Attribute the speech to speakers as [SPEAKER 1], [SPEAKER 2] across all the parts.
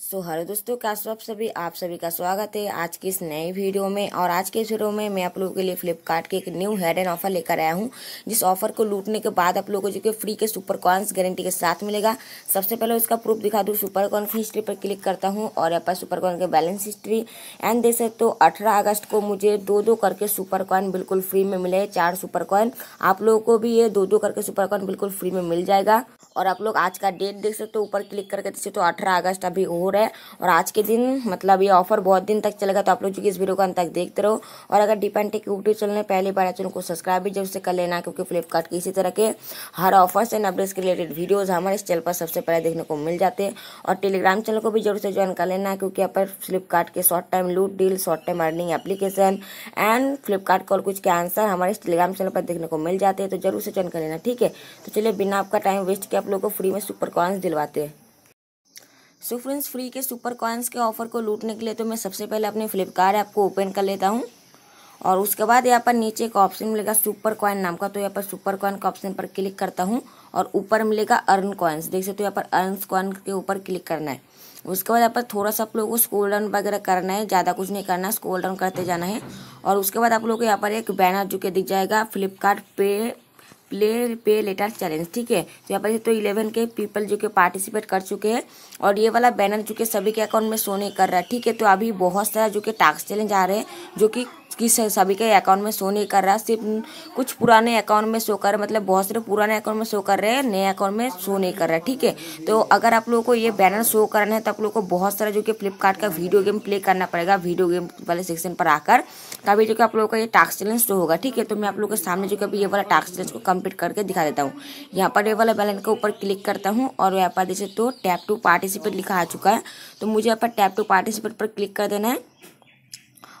[SPEAKER 1] सो so, hello दोस्तों क्या सब सभी आप सभी का स्वागत है आज की इस नई वीडियो में और आज के इस वीडियो में मैं आप लोगों के लिए फ्लिपकार्ट के एक न्यू हेड एंड ऑफर लेकर आया हूं जिस ऑफर को लूटने के बाद आप लोगों को जो कि फ्री के सुपर कॉन्स गारंटी के साथ मिलेगा सबसे पहले उसका प्रूफ दिखा दूँ सुपर कॉन की हिस्ट्री पर क्लिक करता हूँ और यहाँ पर सुपर कॉन के बैलेंस हिस्ट्री एंड देख सकते हो अठारह अगस्त को मुझे दो दो करके सुपर कॉइन बिल्कुल फ्री में मिले चार सुपर कॉइन आप लोगों को भी ये दो दो करके सुपर कॉइन बिल्कुल फ्री में मिल जाएगा और आप लोग आज का डेट देख सकते हो ऊपर क्लिक करके देख सकते हो अठारह अगस्त अभी हो रहा है और आज के दिन मतलब ये ऑफर बहुत दिन तक चलेगा तो आप लोग जो कि इस वीडियो को अंत तक देखते रहो और अगर डिपेंड टेक यूट्यूब चैनल में पहली बार चैनल को सब्सक्राइब भी जब से कर लेना क्योंकि फ्लिपकार्ट के इसी तरह के हर ऑफर्स एंड अपडेट्स के रिलेटेड वीडियोज़ हमारे इस चैनल पर सबसे पहले देखने को मिल जाते हैं और टेलीग्राम चैनल को भी जरूर से ज्वाइन कर लेना क्योंकि यहाँ पर फ्लिपकार्ट के शॉर्ट टाइम लूट deal short time earning application and Flipkart और कुछ के आंसर हमारे टेलीग्राम चैनल पर देखने को मिल जाते हैं तो जरूर से ज्वाइन कर लेना ठीक है तो चलिए बिना आपका टाइम वेस्ट किया आप लोगों को फ्री में सुपर कॉइन्स दिलवाते हैं सो फ्रेंड्स फ्री के सुपर कॉइन्स के ऑफर को लूटने के लिए तो मैं सबसे पहले अपने फ्लिपकार्ट ऐप को ओपन कर लेता हूँ और उसके बाद यहाँ पर नीचे एक ऑप्शन मिलेगा सुपर कॉइन नाम का तो यहाँ पर सुपर कॉइन का ऑप्शन पर क्लिक करता हूँ और ऊपर मिलेगा अर्न कॉइन्स देख सकते हो यहाँ पर अर्न कॉइन के ऊपर क्लिक करना है उसके बाद यहाँ पर थोड़ा सा आप लोगों को स्कोल रन वगैरह करना है ज़्यादा कुछ नहीं करना है स्कोल रन करते जाना है और उसके बाद आप लोगों को यहाँ पर एक बैनर जो के दिख जाएगा फ्लिपकार्ट पे प्ले पे लेटर चैलेंज ठीक है तो यहाँ पर तो इलेवन के पीपल जो कि पार्टिसिपेट कर चुके हैं और ये वाला बैनर जो कि सभी के अकाउंट में शो नहीं कर रहा है ठीक है तो अभी बहुत सारा जो कि टास्क चैलेंज आ रहे हैं जो कि कि सभी के अकाउंट में शो नहीं कर रहा सिर्फ कुछ पुराने अकाउंट में शो कर रहे मतलब बहुत सारे पुराने अकाउंट में शो कर रहे हैं नए अकाउंट में शो नहीं कर रहा ठीक है तो अगर आप लोगों को ये बैनर शो करना है तो आप लोगों को बहुत सारा जो कि फ्लिपकार्ट का वीडियो गेम प्ले करना पड़ेगा वीडियो गेम वाले सेक्शन पर आकर तभी जो कि आप लोगों का ये टास्क चैलेंज शो होगा ठीक है तो मैं आप लोगों के सामने जो कि ये वाला टास्क चैलेंज को कम्प्लीट करके दिखा देता हूँ यहाँ पर ये वाला बैनर के ऊपर क्लिक करता हूँ और यहाँ पर जैसे तो टैप टू पार्टिसिपेट लिखा आ चुका है तो मुझे यहाँ पर टैप टू पार्टिसिपेट पर क्लिक कर देना है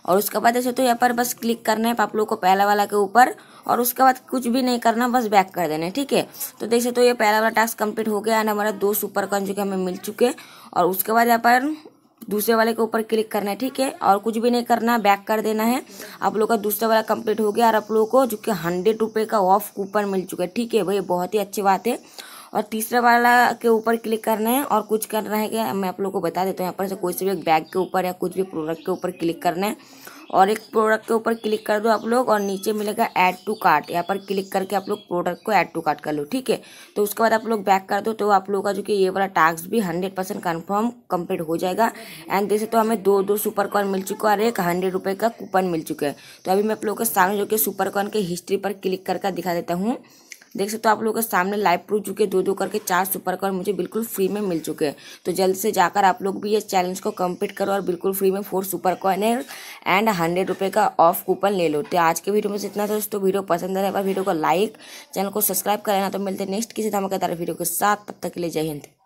[SPEAKER 1] और उसके बाद ऐसे तो यहाँ पर बस क्लिक करना है आप लोग को पहला वाला के ऊपर और उसके बाद कुछ भी नहीं करना बस बैक कर देना है ठीक है तो देख तो ये पहला वाला टास्क कंप्लीट हो गया एंड हमारा दो सुपर कॉइन जो कि हमें मिल चुके और उसके बाद यहाँ पर दूसरे वाले के ऊपर क्लिक करना है ठीक है और कुछ भी नहीं करना बैक कर देना है आप लोग का दूसरा वाला कंप्लीट हो गया और आप लोगों को जो कि हंड्रेड रुपये का ऑफ कूपन मिल चुका है ठीक है भाई बहुत ही अच्छी बात है और तीसरा वाला के ऊपर क्लिक करना है और कुछ करना है कि मैं आप लोग को बता देता हूँ यहाँ पर से कोई से भी एक बैग के ऊपर या कुछ भी प्रोडक्ट के ऊपर क्लिक करना है और एक प्रोडक्ट के ऊपर क्लिक कर दो आप लोग और नीचे मिलेगा ऐड टू कार्ट यहाँ पर क्लिक करके आप लोग प्रोडक्ट को ऐड टू कार्ट कर लो ठीक है तो उसके बाद आप लोग बैक कर दो तो आप लोगों का जो कि ये वाला टास्क भी हंड्रेड परसेंट कन्फर्म कम्प्लीट हो जाएगा एंड जैसे तो हमें दो दो सुपर कॉर्न मिल चुका है और एक हंड्रेड रुपये का कूपन मिल चुका है तो अभी मैं आप लोग के सामने जो कि सुपर कॉर्न के हिस्ट्री पर क्लिक करके दिखा देता हूँ देख सकते हो आप लोगों के सामने लाइव प्रूफ चुके दो दो करके चार सुपर कार मुझे बिल्कुल फ्री में मिल चुके हैं तो जल्द से जाकर आप लोग भी इस चैलेंज को कम्प्लीट करो और बिल्कुल फ्री में four super coin and hundred रुपये का ऑफ कूपन ले लो तो आज के वीडियो में से इतना था दोस्तों वीडियो पसंद आने पर वीडियो को लाइक चैनल को सब्सक्राइब कर लेना तो मिलते नेक्स्ट किसी धमाकेदार वीडियो के साथ तब तक के लिए जय हिंद